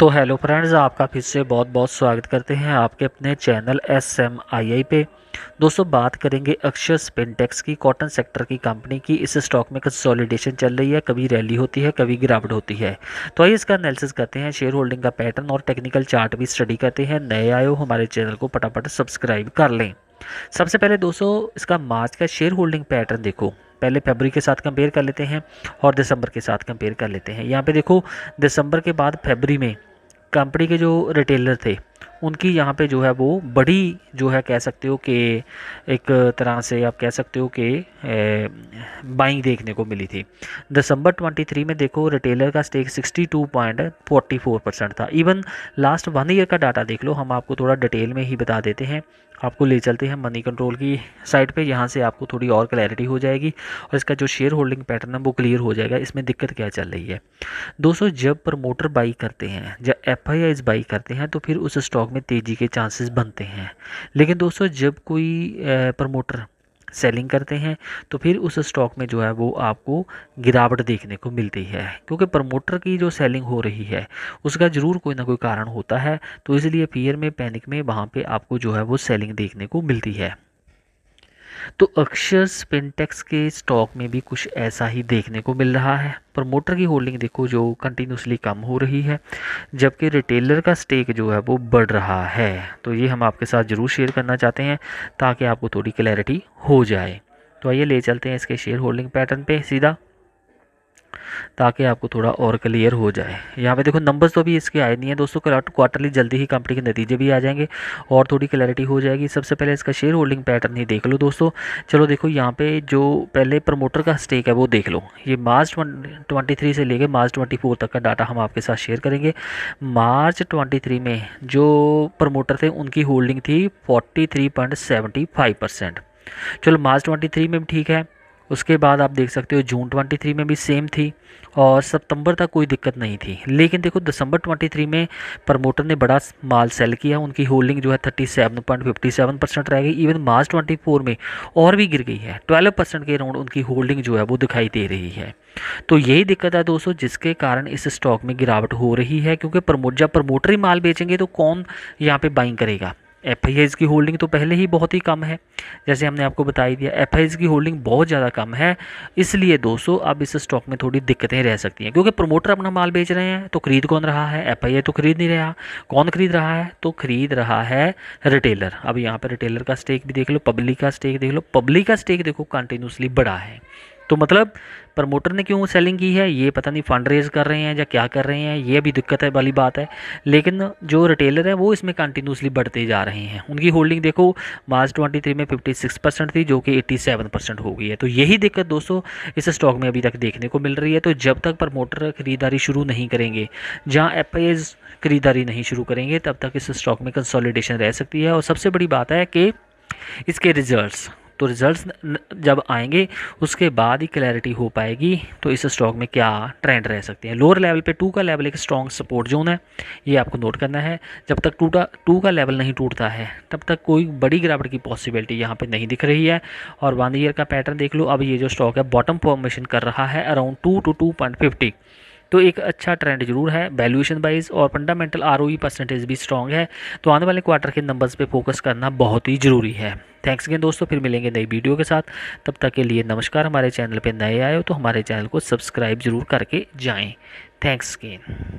तो hello friends आपका फिर से बहुत बहुत स्वागत करते हैं आपके अपने channel S M I I पे दोस्तों बात करेंगे अक्षय स्पिनटेक्स की कॉटन सेक्टर की कंपनी की इस स्टॉक में कंसोलिडेशन चल रही है कभी रैली होती है कभी गिरावट होती है तो आइए इसका एनालिसिस करते हैं शेयर होल्डिंग का पैटर्न और टेक्निकल चार्ट भी स्टडी करते हैं नए आए हो हमारे चैनल को फटाफट सब्सक्राइब कर लें सबसे पहले दोस्तों इसका मार्च का शेयर होल्डिंग पैटर्न देखो पहले फेबरी के साथ कंपेयर कर लेते हैं और दिसंबर के साथ कंपेयर कर लेते हैं यहाँ पे देखो दिसंबर के बाद फेबरी में कंपनी के जो रिटेलर थे उनकी यहाँ पे जो है वो बड़ी जो है कह सकते हो कि एक तरह से आप कह सकते हो कि बाइंग देखने को मिली थी दिसंबर 23 में देखो रिटेलर का स्टेक 62.44 परसेंट था इवन लास्ट वन ईयर का डाटा देख लो हम आपको थोड़ा डिटेल में ही बता देते हैं आपको ले चलते हैं मनी कंट्रोल की साइड पे यहाँ से आपको थोड़ी और क्लैरिटी हो जाएगी और इसका जो शेयर होल्डिंग पैटर्न है वो क्लियर हो जाएगा इसमें दिक्कत क्या चल रही है दोस्तों जब प्रमोटर बाई करते हैं जब एफ आई बाई करते हैं तो फिर उस स्टॉक में तेज़ी के चांसेस बनते हैं लेकिन दोस्तों जब कोई प्रमोटर सेलिंग करते हैं तो फिर उस स्टॉक में जो है वो आपको गिरावट देखने को मिलती है क्योंकि प्रमोटर की जो सेलिंग हो रही है उसका ज़रूर कोई ना कोई कारण होता है तो इसलिए फियर में पैनिक में वहाँ पे आपको जो है वो सेलिंग देखने को मिलती है तो अक्षर स्पिनटेक्स के स्टॉक में भी कुछ ऐसा ही देखने को मिल रहा है प्रमोटर की होल्डिंग देखो जो कंटिन्यूसली कम हो रही है जबकि रिटेलर का स्टेक जो है वो बढ़ रहा है तो ये हम आपके साथ ज़रूर शेयर करना चाहते हैं ताकि आपको थोड़ी क्लैरिटी हो जाए तो आइए ले चलते हैं इसके शेयर होल्डिंग पैटर्न पे सीधा ताकि आपको थोड़ा और क्लियर हो जाए यहाँ पे देखो नंबर्स तो अभी इसके आए नहीं है दोस्तों क्वार्टरली जल्दी ही कंपनी के नतीजे भी आ जाएंगे और थोड़ी क्लैरिटी हो जाएगी सबसे पहले इसका शेयर होल्डिंग पैटर्न ही देख लो दोस्तों चलो देखो यहाँ पे जो पहले प्रमोटर का स्टेक है वो देख लो ये मार्च ट्वेंटी से लेकर मार्च ट्वेंटी तक का डाटा हम आपके साथ शेयर करेंगे मार्च ट्वेंटी में जो प्रमोटर थे उनकी होल्डिंग थी फोर्टी चलो मार्च ट्वेंटी में ठीक है उसके बाद आप देख सकते हो जून 23 में भी सेम थी और सितंबर तक कोई दिक्कत नहीं थी लेकिन देखो दिसंबर 23 में प्रमोटर ने बड़ा माल सेल किया उनकी होल्डिंग जो है 37.57 परसेंट रह गई इवन मार्च 24 में और भी गिर गई है 12 परसेंट के अराउंड उनकी होल्डिंग जो है वो दिखाई दे रही है तो यही दिक्कत है दोस्तों जिसके कारण इस स्टॉक में गिरावट हो रही है क्योंकि प्रमोट जब प्रमोटर ही माल बेचेंगे तो कौन यहाँ पर बाइंग करेगा एफ की होल्डिंग तो पहले ही बहुत ही कम है जैसे हमने आपको बताई दिया एफ की होल्डिंग बहुत ज़्यादा कम है इसलिए दोस्तों अब इस स्टॉक में थोड़ी दिक्कतें रह सकती हैं क्योंकि प्रोमोटर अपना माल बेच रहे हैं तो खरीद कौन रहा है एफ तो खरीद नहीं रहा कौन खरीद रहा है तो खरीद रहा है रिटेलर अब यहाँ पर रिटेलर का स्टेक भी देख लो पब्लिक का स्टेक देख लो पब्लिक का स्टेक देखो कंटिन्यूसली बड़ा है तो मतलब प्रमोटर ने क्यों सेलिंग की है ये पता नहीं फंड रेज कर रहे हैं या क्या कर रहे हैं ये भी दिक्कत है वाली बात है लेकिन जो रिटेलर हैं वो इसमें कंटिन्यूसली बढ़ते जा रहे हैं उनकी होल्डिंग देखो मार्च 23 में 56 परसेंट थी जो कि 87 परसेंट हो गई है तो यही दिक्कत दोस्तों इस स्टॉक में अभी तक देखने को मिल रही है तो जब तक प्रमोटर खरीदारी शुरू नहीं करेंगे जहाँ एफ खरीदारी नहीं शुरू करेंगे तब तक इस स्टॉक में कंसोलिडेशन रह सकती है और सबसे बड़ी बात है कि इसके रिजल्ट्स तो रिजल्ट्स जब आएंगे उसके बाद ही क्लैरिटी हो पाएगी तो इस स्टॉक में क्या ट्रेंड रह सकते हैं लोअर लेवल पे टू का लेवल एक स्ट्रॉन्ग सपोर्ट जोन है ये आपको नोट करना है जब तक टूटा टू का लेवल नहीं टूटता है तब तक कोई बड़ी गिरावट की पॉसिबिलिटी यहाँ पर नहीं दिख रही है और वन ईयर का पैटर्न देख लो अब ये जो स्टॉक है बॉटम फॉर्मेशन कर रहा है around two two two point fifty तो एक अच्छा ट्रेंड जरूर है वैल्यूएशन वाइज और फंडामेंटल आर परसेंटेज भी स्ट्रॉग है तो आने वाले क्वार्टर के नंबर्स पर फोकस करना बहुत ही ज़रूरी है थैंक्स अगेन दोस्तों फिर मिलेंगे नई वीडियो के साथ तब तक के लिए नमस्कार हमारे चैनल पर नए आए हो तो हमारे चैनल को सब्सक्राइब जरूर करके जाएँ थैंक्स अगेन